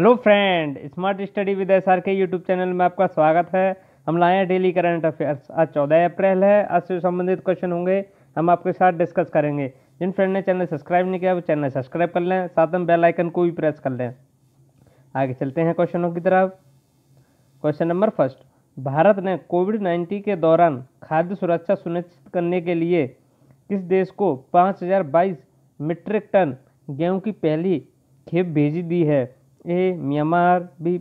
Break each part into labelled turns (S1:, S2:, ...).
S1: hello friend smart study with S R K YouTube channel में आपका स्वागत है हम लाए हैं डेली करंट अफेयर्स आज चौदह अप्रैल है आज से संबंधित क्वेश्चन होंगे हम आपके साथ डिस्कस करेंगे जिन फ्रेंड ने चैनल सब्सक्राइब नहीं किया वो चैनल सब्सक्राइब कर लें साथ में बेल आइकन को भी प्रेस कर लें आगे चलते हैं क्वेश्चनों की तरफ क्वेश्चन नंबर फर्स्ट भारत ने कोविड नाइन्टीन के दौरान खाद्य सुरक्षा सुनिश्चित करने के लिए किस देश को पाँच मीट्रिक टन गेहूँ की पहली खेप भेजी दी है A Myanmar B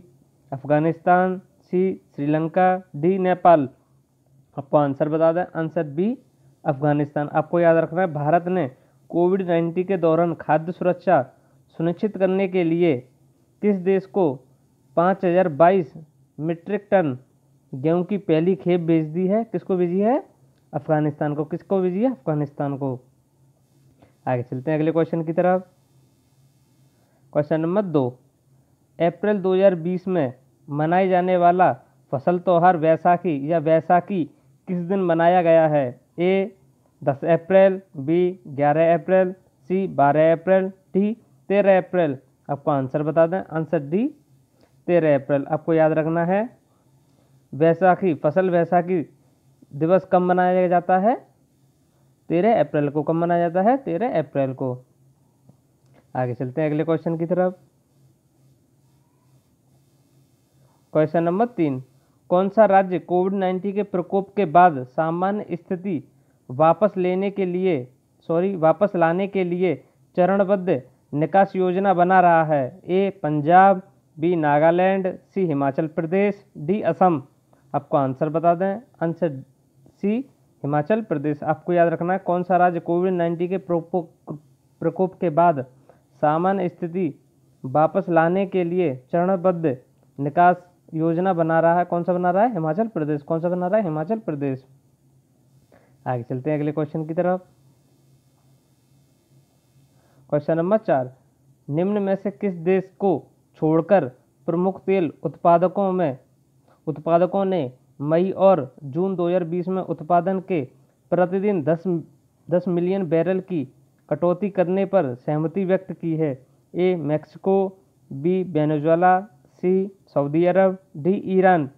S1: Afghanistan C Sri Lanka D Nepal आपको आंसर बता दें आंसर बी अफ़गानिस्तान आपको याद रखना है भारत ने कोविड नाइन्टीन के दौरान खाद्य सुरक्षा सुनिश्चित करने के लिए किस देश को पाँच हज़ार बाईस मीट्रिक टन गेहूं की पहली खेप भेज दी है किसको भेजी है अफगानिस्तान को किसको भेजी है अफगानिस्तान को आगे चलते हैं अगले क्वेश्चन की तरफ क्वेश्चन नंबर दो अप्रैल 2020 में मनाए जाने वाला फसल त्यौहार वैसाखी या वैसाखी किस दिन मनाया गया है ए दस अप्रैल बी ग्यारह अप्रैल सी बारह अप्रैल डी तेरह अप्रैल आपको आंसर बता दें आंसर डी तेरह अप्रैल आपको याद रखना है वैसाखी फसल वैसाखी दिवस कब मनाया जाता है तेरह अप्रैल को कब मनाया जाता है तेरह अप्रैल को आगे चलते हैं अगले क्वेश्चन की तरफ क्वेश्चन नंबर तीन कौन सा राज्य कोविड नाइन्टीन के प्रकोप के बाद सामान्य स्थिति वापस लेने के लिए सॉरी वापस लाने के लिए चरणबद्ध निकास योजना बना रहा है A Punjab B Nagaland C Himachal Pradesh D Assam आपको आंसर बता दें आंसर सी हिमाचल प्रदेश आपको याद रखना है कौन सा राज्य कोविड नाइन्टीन के प्रकोप के बाद सामान्य स्थिति वापस लाने के लिए चरणबद्ध निकास योजना बना रहा है कौन सा बना रहा है हिमाचल प्रदेश कौन सा बना रहा है हिमाचल प्रदेश आगे चलते हैं अगले क्वेश्चन की तरफ क्वेश्चन नंबर चार निम्न में से किस देश को छोड़कर प्रमुख तेल उत्पादकों में उत्पादकों ने मई और जून 2020 में उत्पादन के प्रतिदिन 10 10 मिलियन बैरल की कटौती करने पर सहमति व्यक्त की है A Mexico B Venezuela C Saudi Arab D Iran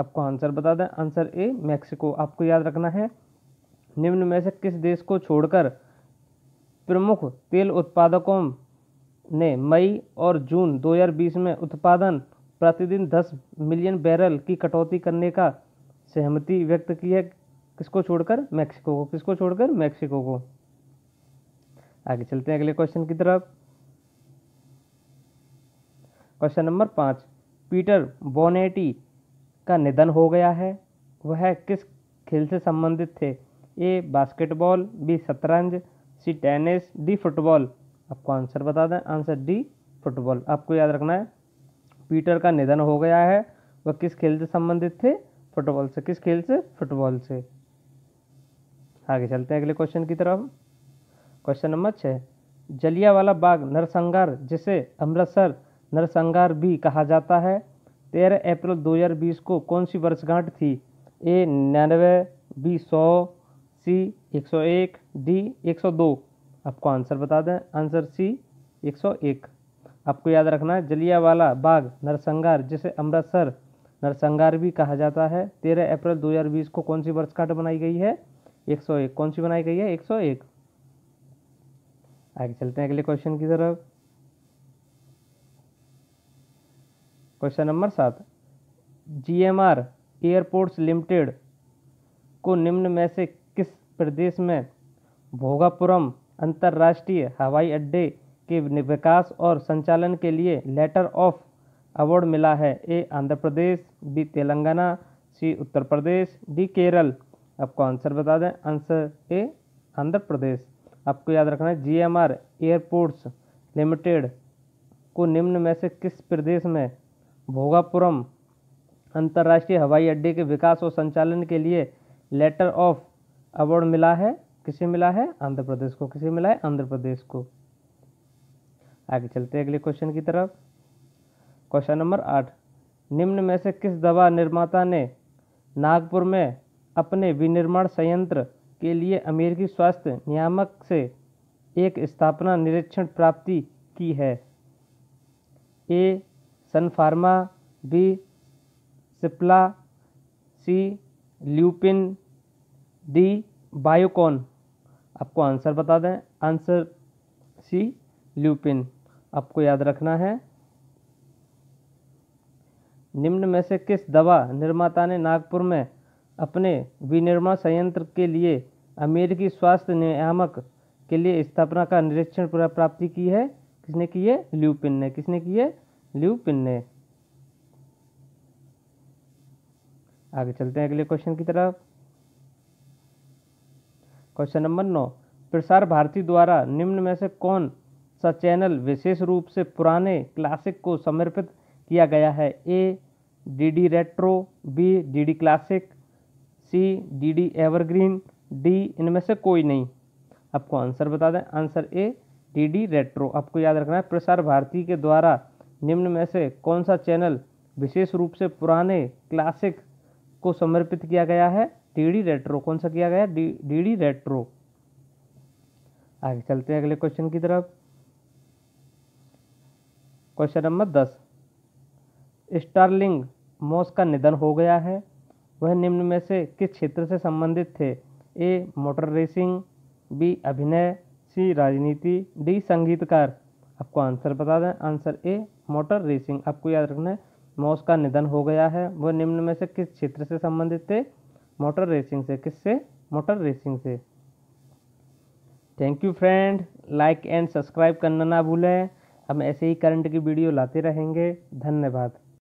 S1: आपको आंसर बता दें आंसर ए मैक्सिको आपको याद रखना है निम्न में से किस देश को छोड़कर प्रमुख तेल उत्पादकों ने मई और जून 2020 में उत्पादन प्रतिदिन 10 मिलियन बैरल की कटौती करने का सहमति व्यक्त की है किसको छोड़कर मैक्सिको को किसको छोड़कर मैक्सिको को आगे चलते हैं अगले क्वेश्चन की तरफ क्वेश्चन नंबर पाँच पीटर बोनेटी का निधन हो गया है वह किस खेल से संबंधित थे ए बास्केटबॉल बी शतरंज सी टेनिस डी फुटबॉल आपको आंसर बता दें आंसर डी फुटबॉल आपको याद रखना है पीटर का निधन हो गया है वह किस खेल से संबंधित थे फुटबॉल से किस खेल से फुटबॉल से आगे चलते हैं अगले क्वेश्चन की तरफ क्वेश्चन नंबर छः जलियावाला बाग नरसंगार जिसे अमृतसर नरसंहार भी कहा जाता है तेरह अप्रैल 2020 को कौन सी वर्षगांठ थी ए निन्यानवे बी सौ सी 101 डी 102 आपको आंसर बता दें आंसर सी 101 आपको याद रखना है जलियावाला बाग नरसंगार जिसे अमृतसर नरसंगार भी कहा जाता है तेरह अप्रैल 2020 को कौन सी वर्षगांठ बनाई गई है 101 कौन सी बनाई गई है 101 आगे चलते हैं अगले क्वेश्चन की तरफ क्वेश्चन नंबर सात G M R airports limited को निम्न में से किस प्रदेश में भोगापुरम अंतर्राष्ट्रीय हवाई अड्डे के विकास और संचालन के लिए लेटर ऑफ अवार्ड मिला है A Andhra Pradesh B Telangana C Uttar Pradesh D Kerala आपको आंसर बता दें आंसर ए आंध्र प्रदेश आपको याद रखना है जीएमआर एयरपोर्ट्स लिमिटेड को निम्न में से किस प्रदेश में भोगापुरम अंतर्राष्ट्रीय हवाई अड्डे के विकास और संचालन के लिए लेटर ऑफ अवार्ड मिला है किसे मिला है आंध्र प्रदेश को किसे मिला है आंध्र प्रदेश को आगे चलते हैं अगले क्वेश्चन की तरफ क्वेश्चन नंबर आठ निम्न में से किस दवा निर्माता ने नागपुर में अपने विनिर्माण संयंत्र के लिए अमेरिकी स्वास्थ्य नियामक से एक स्थापना निरीक्षण प्राप्ति की है A Sun Pharma B Cipla C Lupin D Biocon आपको आंसर बता दें आंसर सी ल्यूपिन आपको याद रखना है निम्न में से किस दवा निर्माता ने नागपुर में अपने विनिर्माण संयंत्र के लिए अमेरिकी स्वास्थ्य नियामक के लिए स्थापना का निरीक्षण प्राप्ति की है किसने की है ल्यूपिन ने किसने की है ल्यूपिन ने आगे चलते हैं अगले क्वेश्चन की तरफ क्वेश्चन नंबर नौ प्रसार भारती द्वारा निम्न में से कौन सा चैनल विशेष रूप से पुराने क्लासिक को समर्पित किया गया है A D D retro B D D classic C D D evergreen D इनमें से कोई नहीं आपको आंसर बता दें answer A D D retro आपको याद रखना है प्रसार भारती के द्वारा निम्न में से कौन सा चैनल विशेष रूप से पुराने क्लासिक को समर्पित किया गया है डीडी रेट्रो कौन सा किया गया डीडी रेट्रो आगे चलते हैं अगले क्वेश्चन की तरफ क्वेश्चन नंबर दस स्टारलिंग मॉस का निधन हो गया है वह निम्न में से किस क्षेत्र से संबंधित थे ए मोटर रेसिंग बी अभिनय सी राजनीति डी संगीतकार आपको आंसर बता दें आंसर ए मोटर रेसिंग आपको याद रखना है मॉस का निधन हो गया है वह निम्न में से किस क्षेत्र से संबंधित थे मोटर रेसिंग से किससे मोटर रेसिंग से thank you friend like and subscribe करना ना भूलें हम ऐसे ही करंट की वीडियो लाते रहेंगे धन्यवाद